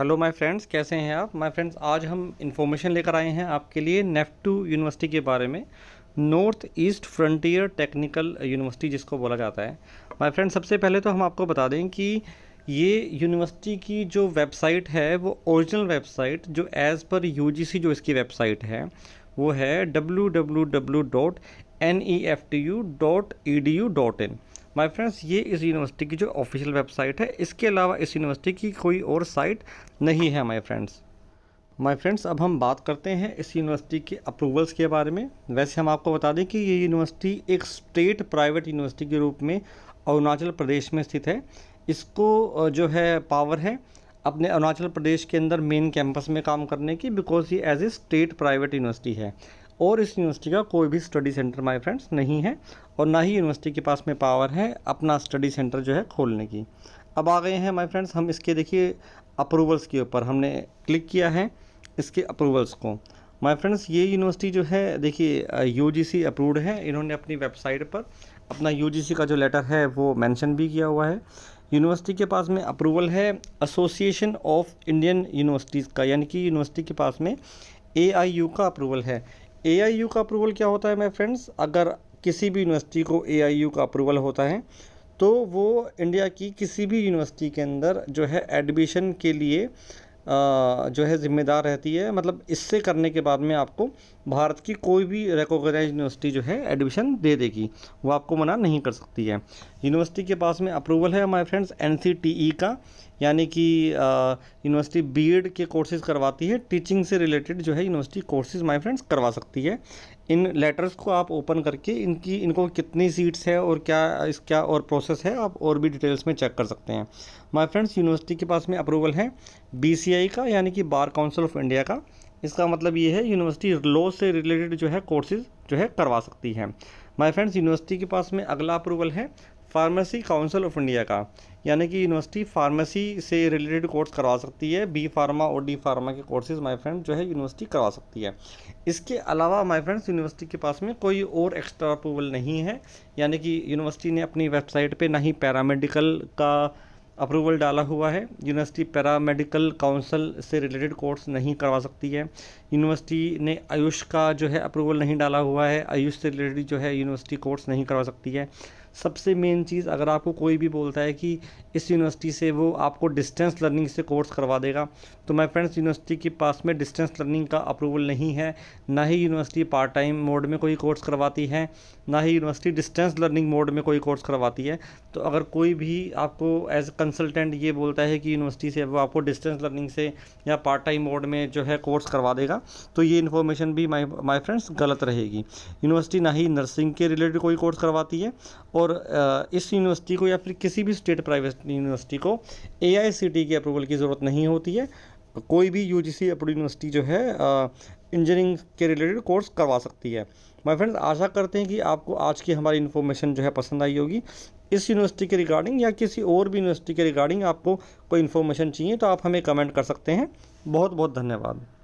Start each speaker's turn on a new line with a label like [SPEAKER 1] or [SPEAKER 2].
[SPEAKER 1] hello my friends कैसे हैं आप माय फ्रेंड्स आज हम इन्फॉर्मेशन लेकर आए हैं आपके लिए नेफ्टू यूनिवर्सिटी के बारे में North East Frontier Technical University जिसको बोला जाता है माय फ्रेंड्स सबसे पहले तो हम आपको बता दें कि ये यूनिवर्सिटी की जो वेबसाइट है वो ओरिजिनल वेबसाइट जो एज़ पर यू जो इसकी वेबसाइट है वो है W W W dot N E F T U dot E D U dot in my friends ये इस यूनिवर्सिटी की जो ऑफिशियल वेबसाइट है इसके अलावा इस यूनिवर्सिटी की कोई और साइट नहीं है माय फ्रेंड्स माय फ्रेंड्स अब हम बात करते हैं इस यूनिवर्सिटी के अप्रूवल्स के बारे में वैसे हम आपको बता दें कि ये यूनिवर्सिटी एक स्टेट प्राइवेट यूनिवर्सिटी के रूप में अरुणाचल प्रदेश में स्थित है इसको जो है पावर है अपने अरुणाचल प्रदेश के अंदर मेन कैंपस में काम करने की बिकॉज ये as a state private university है और इस यूनिवर्सिटी का कोई भी स्टडी सेंटर माय फ्रेंड्स नहीं है और ना ही यूनिवर्सिटी के पास में पावर है अपना स्टडी सेंटर जो है खोलने की अब आ गए हैं माय फ्रेंड्स हम इसके देखिए अप्रूवल्स के ऊपर हमने क्लिक किया है इसके अप्रूवल्स को माय फ्रेंड्स ये यूनिवर्सिटी जो है देखिए यू अप्रूव्ड है इन्होंने अपनी वेबसाइट पर अपना यू का जो लेटर है वो मैंशन भी किया हुआ है यूनिवर्सिटी के पास में अप्रूवल है एसोसिएशन ऑफ इंडियन यूनिवर्सिटीज़ का यानी कि यूनिवर्सिटी के पास में ए का अप्रूवल है ए का अप्रूवल क्या होता है मेरे फ्रेंड्स अगर किसी भी यूनिवर्सिटी को ए का अप्रूवल होता है तो वो इंडिया की किसी भी यूनिवर्सिटी के अंदर जो है एडमिशन के लिए जो है ज़िम्मेदार रहती है मतलब इससे करने के बाद में आपको भारत की कोई भी रिकोगनाइज यूनिवर्सिटी जो है एडमिशन दे देगी वो आपको मना नहीं कर सकती है यूनिवर्सिटी के पास में अप्रूवल है माय फ्रेंड्स एन का यानी कि यूनिवर्सिटी बीएड के कोर्सेज करवाती है टीचिंग से रिलेटेड जो है यूनिवर्सिटी कोर्सेज माई फ्रेंड्स करवा सकती है इन लेटर्स को आप ओपन करके इनकी इनको कितनी सीट्स है और क्या इस क्या और प्रोसेस है आप और भी डिटेल्स में चेक कर सकते हैं माय फ्रेंड्स यूनिवर्सिटी के पास में अप्रूवल है बीसीआई का यानी कि बार काउंसिल ऑफ इंडिया का इसका मतलब ये है यूनिवर्सिटी लॉ से रिलेटेड जो है कोर्सेज जो है करवा सकती है माई फ्रेंड्स यूनिवर्सिटी के पास में अगला अप्रूवल है फार्मेसी काउंसिल ऑफ इंडिया का यानी कि यूनिवर्सिटी फार्मेसी से रिलेटेड कोर्स करवा सकती है बी फार्मा और डी फार्मा के कोर्सेज माय फ्रेंड जो है यूनिवर्सिटी करवा सकती है इसके अलावा माय फ्रेंड्स यूनिवर्सिटी के पास में कोई और एक्स्ट्रा अप्रूवल नहीं है यानी कि यूनिवर्सिटी ने अपनी वेबसाइट पर ना ही पैरामेडिकल का अप्रूवल डाला हुआ है यूनिवर्सिटी पैरामेडिकल काउंसिल से रिलेटेड कोर्स नहीं करवा सकती है यूनिवर्सिटी ने आयुष का जो है अप्रूवल नहीं डाला हुआ है आयुष से रिलेटेड जो है यूनिवर्सिटी कोर्स नहीं करवा सकती है सबसे मेन चीज़ अगर आपको कोई भी बोलता है कि इस यूनिवर्सिटी से वो आपको डिस्टेंस लर्निंग से कोर्स करवा देगा तो माय फ्रेंड्स यूनिवर्सिटी के पास में डिस्टेंस लर्निंग का अप्रूवल नहीं है ना ही यूनिवर्सिटी पार्ट टाइम मोड में कोई कोर्स करवाती है ना ही यूनिवर्सिटी डिस्टेंस लर्निंग मोड में कोई कोर्स करवाती है तो अगर कोई भी आपको एज कंसल्टेंट ये बोलता है कि यूनिवर्सिटी से वो आपको डिस्टेंस लर्निंग से या पार्ट टाइम मोड में जो है कोर्स करवा देगा तो ये इन्फॉर्मेशन भी माई माई फ्रेंड्स गलत रहेगी यूनिवर्सिटी ना ही नर्सिंग के रिलेटेड कोई कोर्स करवाती है और और इस यूनिवर्सिटी को या फिर किसी भी स्टेट प्राइवेट यूनिवर्सिटी को ए आई सी टी की अप्रूवल की ज़रूरत नहीं होती है कोई भी U G C approve university जो है इंजीनियरिंग के रिलेटेड कोर्स करवा सकती है माय फ्रेंड्स आशा करते हैं कि आपको आज की हमारी इन्फॉर्मेशन जो है पसंद आई होगी इस यूनिवर्सिटी के रिगार्डिंग या किसी और भी यूनिवर्सिटी के रिगार्डिंग आपको कोई इन्फॉर्मेशन चाहिए तो आप हमें कमेंट कर सकते हैं बहुत बहुत धन्यवाद